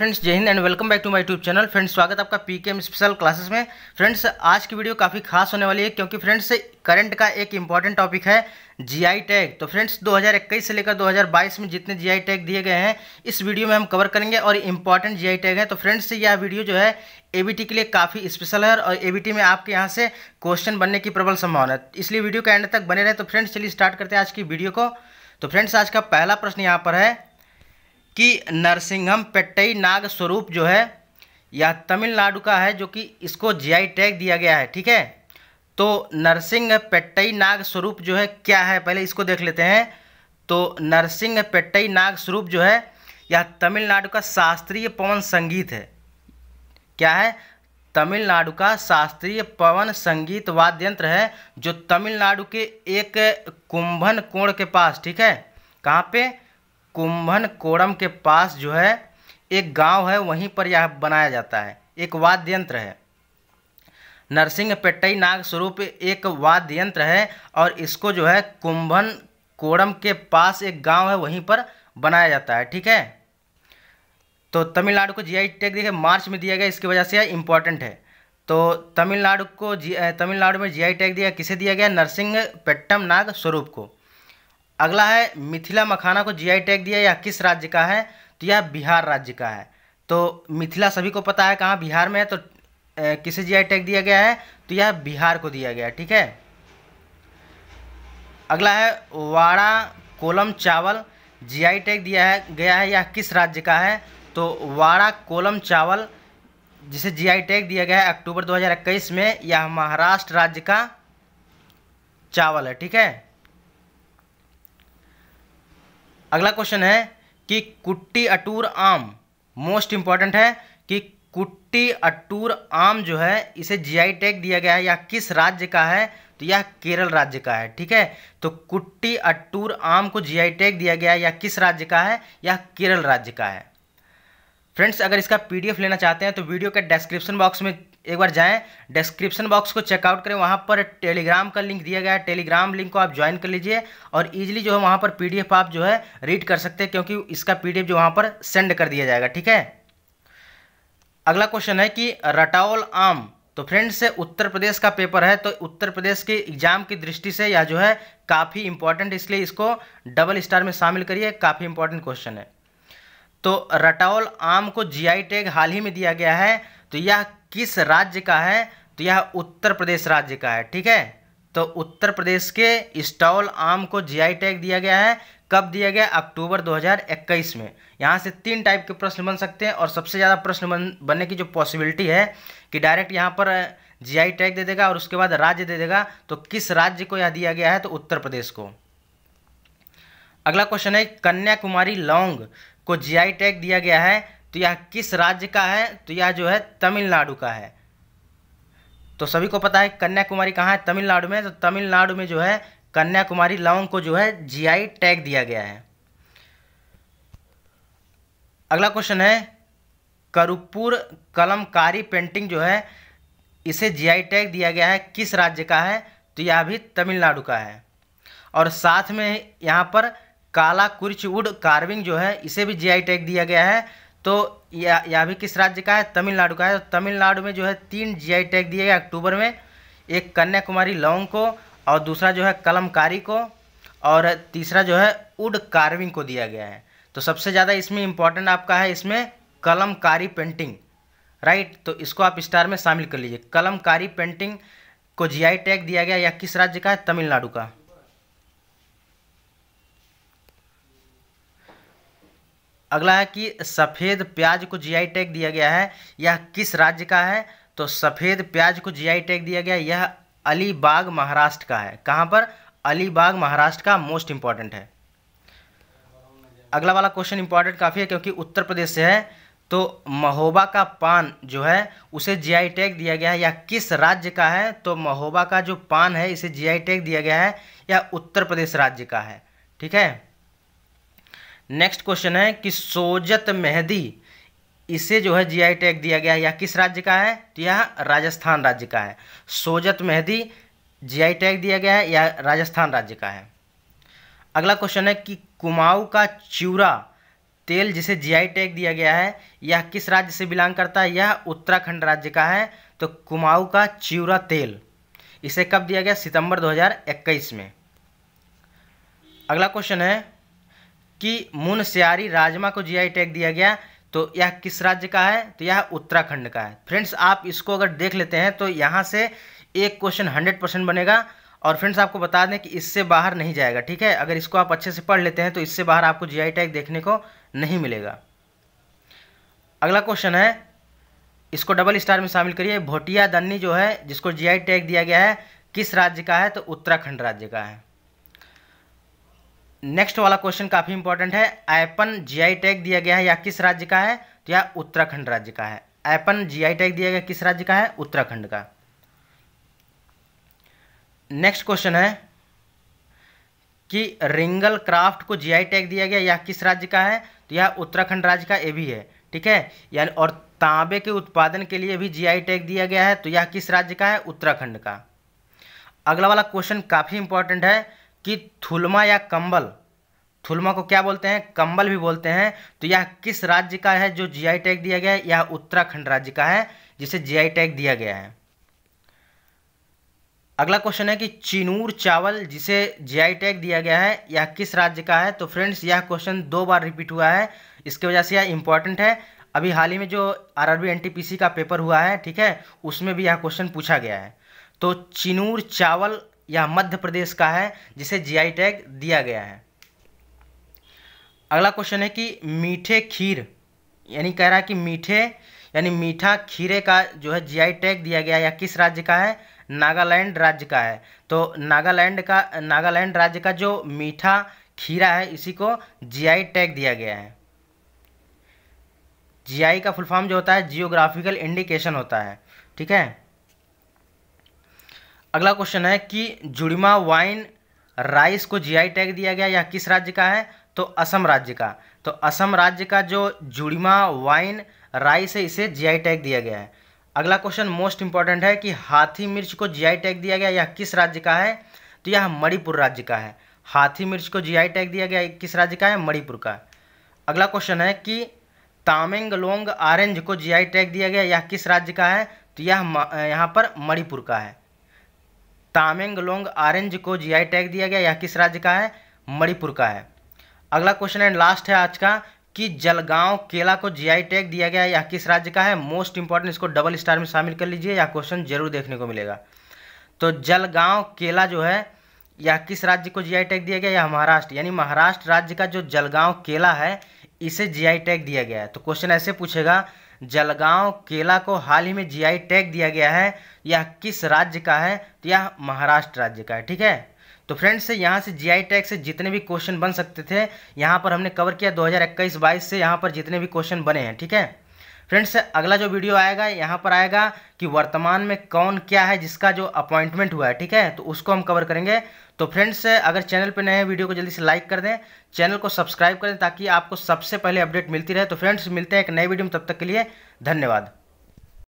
friends Jai Hind and welcome back to my YouTube channel friends स्वागत आपका PKM special classes में friends आज की वीडियो काफ़ी खास होने वाली है क्योंकि फ्रेंड्स करंट का एक इंपॉर्टेंट टॉपिक है जीआई टैग तो फ्रेंड्स 2021 से लेकर 2022 में जितने जीआई टैग दिए गए हैं इस वीडियो में हम कवर करेंगे और इंपॉर्टेंट जी टैग है तो फ्रेंड्स यह वीडियो जो है ए के लिए काफ़ी स्पेशल है और ए में आपके यहाँ से क्वेश्चन बनने की प्रबल संभावना है इसलिए वीडियो के एंड तक बने रहे तो फ्रेंड्स चलिए स्टार्ट करते हैं आज की वीडियो को तो फ्रेंड्स आज का पहला प्रश्न यहाँ पर है कि नरसिंहम पेट्टई नाग स्वरूप जो है यह तमिलनाडु का है जो कि इसको जीआई टैग दिया गया है ठीक है तो नरसिंह पेट्टई नाग स्वरूप जो है क्या है पहले इसको देख लेते हैं तो नरसिंह पेट्टई नाग स्वरूप जो है यह तमिलनाडु का शास्त्रीय पवन संगीत है क्या है तमिलनाडु का शास्त्रीय पवन संगीत वाद्य यंत्र है जो तमिलनाडु के एक कुंभन कोण के पास ठीक है कहाँ पे कुंभन कोरम के पास जो है एक गांव है वहीं पर यह बनाया जाता है एक वाद्य यंत्र है नरसिंह पेट्टई नाग स्वरूप एक वाद्य यंत्र है और इसको जो है कुंभन कोरम के पास एक गांव है वहीं पर बनाया जाता है ठीक है तो तमिलनाडु को जीआई टैग देखिए मार्च में दिया गया इसकी वजह से यह इंपॉर्टेंट है तो तमिलनाडु को जी तमिलनाडु में जीआई टैग दिया किसे दिया गया नरसिंह पेट्टम नाग स्वरूप को अगला है मिथिला मखाना को जीआई टैग दिया यह किस राज्य का है तो यह बिहार राज्य का है तो मिथिला सभी को पता है कहाँ बिहार में है तो किसे जीआई टैग दिया गया है तो यह बिहार को दिया गया ठीक है अगला है वाड़ा कोलम चावल जीआई टैग दिया है गया है यह किस राज्य का है तो वाड़ा कोलम चावल जिसे जीआई टैग दिया गया है अक्टूबर 2021 में यह महाराष्ट्र राज्य का चावल है ठीक है अगला क्वेश्चन है कि कुट्टी अटूर आम मोस्ट इंपॉर्टेंट है कि कुट्टी अटूर आम जो है इसे जीआई टैग दिया गया है या किस राज्य का है तो यह केरल राज्य का है ठीक है तो कुट्टी अटूर आम को जीआई टैग दिया गया है यह किस राज्य का है यह केरल राज्य का है फ्रेंड्स अगर इसका पीडीएफ लेना चाहते हैं तो वीडियो के डिस्क्रिप्शन बॉक्स में एक बार जाएं डिस्क्रिप्शन बॉक्स को चेकआउट करें वहाँ पर टेलीग्राम का लिंक दिया गया है टेलीग्राम लिंक को आप ज्वाइन कर लीजिए और ईजिली जो है वहाँ पर पीडीएफ आप जो है रीड कर सकते हैं क्योंकि इसका पीडीएफ जो वहाँ पर सेंड कर दिया जाएगा ठीक है अगला क्वेश्चन है कि रटाओल आम तो फ्रेंड्स उत्तर प्रदेश का पेपर है तो उत्तर प्रदेश के एग्जाम की दृष्टि से या जो है काफ़ी इंपॉर्टेंट इसलिए इसको डबल स्टार में शामिल करिए काफ़ी इंपॉर्टेंट क्वेश्चन है तो रटौल आम को जीआई टैग हाल ही में दिया गया है तो यह किस राज्य का है तो यह उत्तर प्रदेश राज्य का है ठीक है तो उत्तर प्रदेश के स्टॉल आम को जीआई टैग दिया गया है कब दिया गया अक्टूबर 2021 में यहाँ से तीन टाइप के प्रश्न बन सकते हैं और सबसे ज़्यादा प्रश्न बन बनने की जो पॉसिबिलिटी है कि डायरेक्ट यहाँ पर जीआई टैग दे देगा और उसके बाद राज्य दे देगा तो किस राज्य को यह दिया गया है तो उत्तर प्रदेश को अगला क्वेश्चन है कन्याकुमारी लौंग को जीआई टैग दिया गया है तो यह किस राज्य का है तो यह जो है तमिलनाडु का है तो सभी को पता है कन्याकुमारी कहाँ है तमिलनाडु में तो तमिलनाडु में जो है कन्याकुमारी लौंग को जो है जीआई टैग दिया गया है अगला क्वेश्चन है करुपुर कलमकारी पेंटिंग जो है इसे जीआई टैग दिया गया है किस राज्य का है तो यह भी तमिलनाडु का है और साथ में यहाँ पर काला कुर्च वुड कार्विंग जो है इसे भी जीआई टैग दिया गया है तो या या भी किस राज्य का है तमिलनाडु का है तो तमिलनाडु में जो है तीन जीआई टैग दिए गए अक्टूबर में एक कन्याकुमारी लौंग को और दूसरा जो है कलमकारी को और तीसरा जो है वुड कार्विंग को दिया गया है तो सबसे ज़्यादा इसमें इम्पॉर्टेंट आपका है इसमें कलमकारी पेंटिंग राइट तो इसको आप स्टार में शामिल कर लीजिए कलमकारी पेंटिंग को जीआई टैग दिया गया या किस राज्य का है तमिलनाडु का अगला है कि सफ़ेद प्याज को जीआई टैग दिया गया है यह किस राज्य का है तो सफ़ेद प्याज को जीआई टैग दिया गया यह अलीबाग महाराष्ट्र का है कहाँ पर अलीबाग महाराष्ट्र का मोस्ट इम्पॉर्टेंट है अगला वाला क्वेश्चन इंपॉर्टेंट काफ़ी है क्योंकि उत्तर प्रदेश से है तो महोबा का पान जो है उसे जीआई टैग दिया गया है या किस राज्य का है तो महोबा का जो पान है इसे जीआई टैग दिया गया है या उत्तर प्रदेश राज्य का है ठीक है नेक्स्ट क्वेश्चन है कि सोजत मेहदी इसे जो है जीआई टैग दिया गया है यह किस राज्य का है तो यह राजस्थान राज्य का है सोजत मेहदी जीआई टैग दिया गया है यह राजस्थान राज्य का है अगला क्वेश्चन है कि कुमाऊ का चूरा तेल जिसे जीआई टैग दिया गया है यह किस राज्य से बिलोंग करता है यह उत्तराखंड राज्य का है तो कुमाऊ का चिवरा तेल इसे कब दिया गया सितंबर 2021 में अगला क्वेश्चन है कि सियारी राजमा को जीआई टैग दिया गया तो यह किस राज्य का है तो यह उत्तराखंड का है फ्रेंड्स आप इसको अगर देख लेते हैं तो यहाँ से एक क्वेश्चन हंड्रेड परसेंट बनेगा और फ्रेंड्स आपको बता दें कि इससे बाहर नहीं जाएगा ठीक है अगर इसको आप अच्छे से पढ़ लेते हैं तो इससे बाहर आपको जी टैग देखने को नहीं मिलेगा अगला क्वेश्चन है इसको डबल स्टार में शामिल करिए भोटिया दन्नी जो है जिसको जीआई टैग दिया गया है किस राज्य का है तो उत्तराखंड राज्य का है नेक्स्ट वाला क्वेश्चन काफ़ी इंपॉर्टेंट है एपन जीआई टैग दिया गया है या किस राज्य का है तो यह उत्तराखंड राज्य का है एपन जीआई टैग दिया गया किस राज्य का है उत्तराखंड का नेक्स्ट क्वेश्चन है कि रिंगल क्राफ्ट को जीआई टैग दिया गया यह किस राज्य का है तो यह उत्तराखंड राज्य का ए भी है ठीक है यानी और तांबे के उत्पादन के लिए भी जीआई टैग दिया गया है तो यह किस राज्य का है उत्तराखंड का अगला वाला क्वेश्चन काफ़ी इंपॉर्टेंट है कि थुलमा या कंबल थुलमा को क्या बोलते हैं कंबल भी बोलते हैं तो यह किस राज्य का है जो जीआई टैग दिया गया है यह उत्तराखंड राज्य का है जिसे जीआई टैग दिया गया है अगला क्वेश्चन है कि चिनूर चावल जिसे जीआई टैग दिया गया है यह किस राज्य का है तो फ्रेंड्स यह क्वेश्चन दो बार रिपीट हुआ है इसके वजह से यह इंपॉर्टेंट है अभी हाल ही में जो आरआरबी एनटीपीसी का पेपर हुआ है ठीक है उसमें भी यह क्वेश्चन पूछा गया है तो चिनूर चावल यह मध्य प्रदेश का है जिसे जीआई टैग दिया गया है अगला क्वेश्चन है कि मीठे खीर यानी कह रहा है कि मीठे यानी मीठा खीरे का जो है जीआई टैग दिया गया या किस राज्य का है नागालैंड राज्य का है तो नागालैंड का नागालैंड राज्य का जो मीठा खीरा है इसी को जीआई टैग दिया गया है जीआई का फुल फॉर्म जो होता है जियोग्राफिकल इंडिकेशन होता है ठीक है अगला क्वेश्चन है कि जुड़िमा वाइन राइस को जीआई टैग दिया गया यह किस राज्य का है तो असम राज्य का तो असम राज्य का जो जुड़िमा वाइन राइस है इसे जीआई टैग दिया गया है अगला क्वेश्चन मोस्ट इंपॉर्टेंट है कि हाथी मिर्च को जीआई टैग दिया गया यह किस राज्य का है तो यह मणिपुर राज्य का है हाथी मिर्च को जीआई टैग दिया गया किस राज्य का है मणिपुर का अगला क्वेश्चन है कि तामेंगलोंग ऑरेंज को जीआई टैग दिया गया यह किस राज्य का है तो यह यहाँ पर मणिपुर का है तामेंगलोंग ऑरेंज को जीआई टैग दिया गया यह किस राज्य का है मणिपुर का है अगला क्वेश्चन एंड लास्ट है आज का कि जलगांव केला को जीआई टैग दिया गया यह किस राज्य का है मोस्ट इंपॉर्टेंट इसको डबल स्टार में शामिल कर लीजिए यह क्वेश्चन जरूर देखने को मिलेगा तो जलगांव केला जो है यह किस राज्य को जीआई टैग दिया गया यह महाराष्ट्र यानी महाराष्ट्र राज्य का जो जलगांव केला है इसे जीआई टैग दिया गया है तो क्वेश्चन ऐसे पूछेगा जलगांव केला को हाल ही में जीआई टैग दिया गया है यह किस राज्य का है तो यह महाराष्ट्र राज्य का है ठीक है तो फ्रेंड्स यहाँ से जीआई टैग से जितने भी क्वेश्चन बन सकते थे यहाँ पर हमने कवर किया 2021-22 से यहाँ पर जितने भी क्वेश्चन बने हैं ठीक है फ्रेंड्स अगला जो वीडियो आएगा यहाँ पर आएगा कि वर्तमान में कौन क्या है जिसका जो अपॉइंटमेंट हुआ है ठीक है तो उसको हम कवर करेंगे तो फ्रेंड्स अगर चैनल पर नए हैं वीडियो को जल्दी से लाइक कर दें चैनल को सब्सक्राइब करें ताकि आपको सबसे पहले अपडेट मिलती रहे तो फ्रेंड्स मिलते हैं एक नए वीडियो में तब तक के लिए धन्यवाद